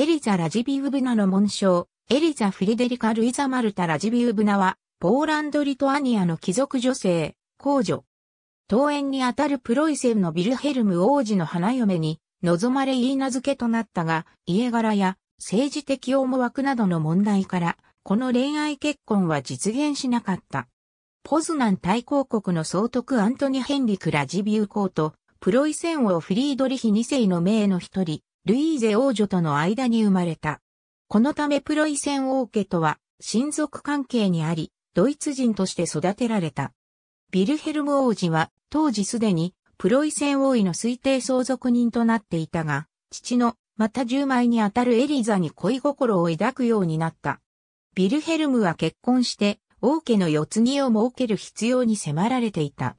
エリザ・ラジビウブナの紋章、エリザ・フリデリカ・ルイザ・マルタ・ラジビウブナは、ポーランド・リトアニアの貴族女性、公女。登園にあたるプロイセンのビルヘルム王子の花嫁に、望まれ言い名付けとなったが、家柄や政治的思惑などの問題から、この恋愛結婚は実現しなかった。ポズナン大公国の総督アントニ・ヘンリク・ラジビウ公と、プロイセン王フリードリヒ2世の名の一人、ルイーゼ王女との間に生まれた。このためプロイセン王家とは親族関係にあり、ドイツ人として育てられた。ビルヘルム王子は当時すでにプロイセン王位の推定相続人となっていたが、父のまた十枚にあたるエリザに恋心を抱くようになった。ビルヘルムは結婚して王家の四つ木を設ける必要に迫られていた。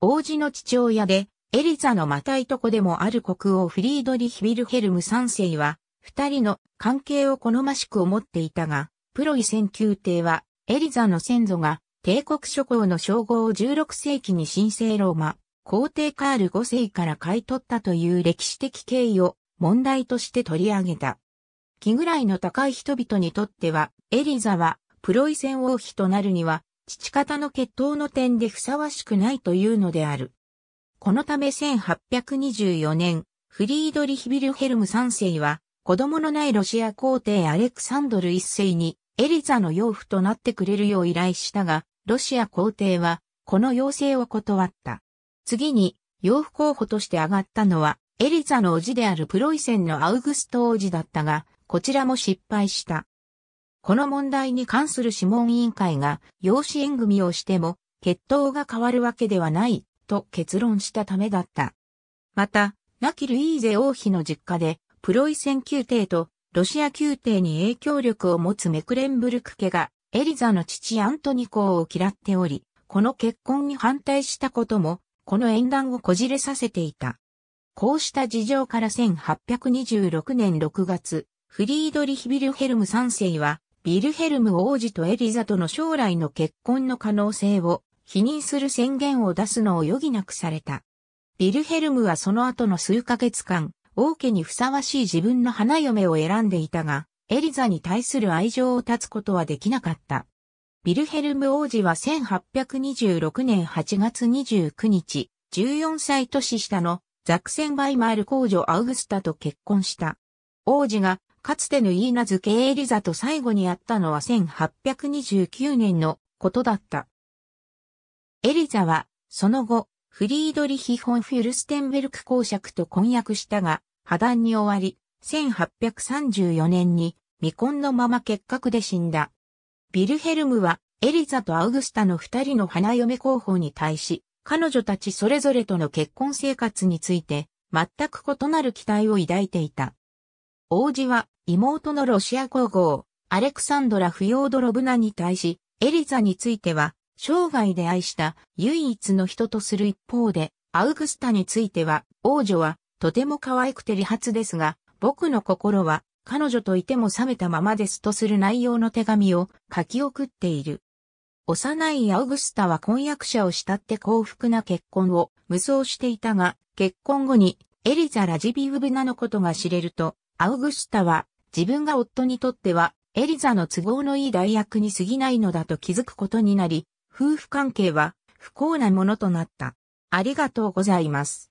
王子の父親でエリザのまたいとこでもある国王フリードリヒ・ビィルヘルム3世は、二人の関係を好ましく思っていたが、プロイセン宮廷は、エリザの先祖が、帝国諸侯の称号を16世紀に神聖ローマ、皇帝カール5世から買い取ったという歴史的経緯を問題として取り上げた。気ぐらいの高い人々にとっては、エリザは、プロイセン王妃となるには、父方の血統の点でふさわしくないというのである。このため1824年、フリードリヒ・ビルヘルム3世は、子供のないロシア皇帝アレクサンドル1世に、エリザの養父となってくれるよう依頼したが、ロシア皇帝は、この要請を断った。次に、養父候補として挙がったのは、エリザの叔父であるプロイセンのアウグスト王子だったが、こちらも失敗した。この問題に関する諮問委員会が養子縁組をしても、血統が変わるわけではないと結論したためだった。また、亡きルイーゼ王妃の実家で、プロイセン宮廷とロシア宮廷に影響力を持つメクレンブルク家が、エリザの父アントニコを嫌っており、この結婚に反対したことも、この縁談をこじれさせていた。こうした事情から1826年6月、フリードリヒ・ビルヘルム3世は、ビルヘルム王子とエリザとの将来の結婚の可能性を否認する宣言を出すのを余儀なくされた。ビルヘルムはその後の数ヶ月間、王家にふさわしい自分の花嫁を選んでいたが、エリザに対する愛情を断つことはできなかった。ビルヘルム王子は1826年8月29日、14歳年下のザクセンバイマール公女アウグスタと結婚した。王子がかつてのイーナズ系エリザと最後に会ったのは1829年のことだった。エリザは、その後、フリードリヒ・ホン・フュルステンベルク公爵と婚約したが、破談に終わり、1834年に未婚のまま結核で死んだ。ビルヘルムはエリザとアウグスタの二人の花嫁候補に対し、彼女たちそれぞれとの結婚生活について、全く異なる期待を抱いていた。王子は妹のロシア皇后、アレクサンドラ・フヨードロブナに対し、エリザについては、生涯で愛した唯一の人とする一方で、アウグスタについては、王女はとても可愛くて理髪ですが、僕の心は彼女といても冷めたままですとする内容の手紙を書き送っている。幼いアウグスタは婚約者を慕って幸福な結婚を無双していたが、結婚後にエリザ・ラジビウブナのことが知れると、アウグスタは自分が夫にとってはエリザの都合のいい代役に過ぎないのだと気づくことになり、夫婦関係は不幸なものとなった。ありがとうございます。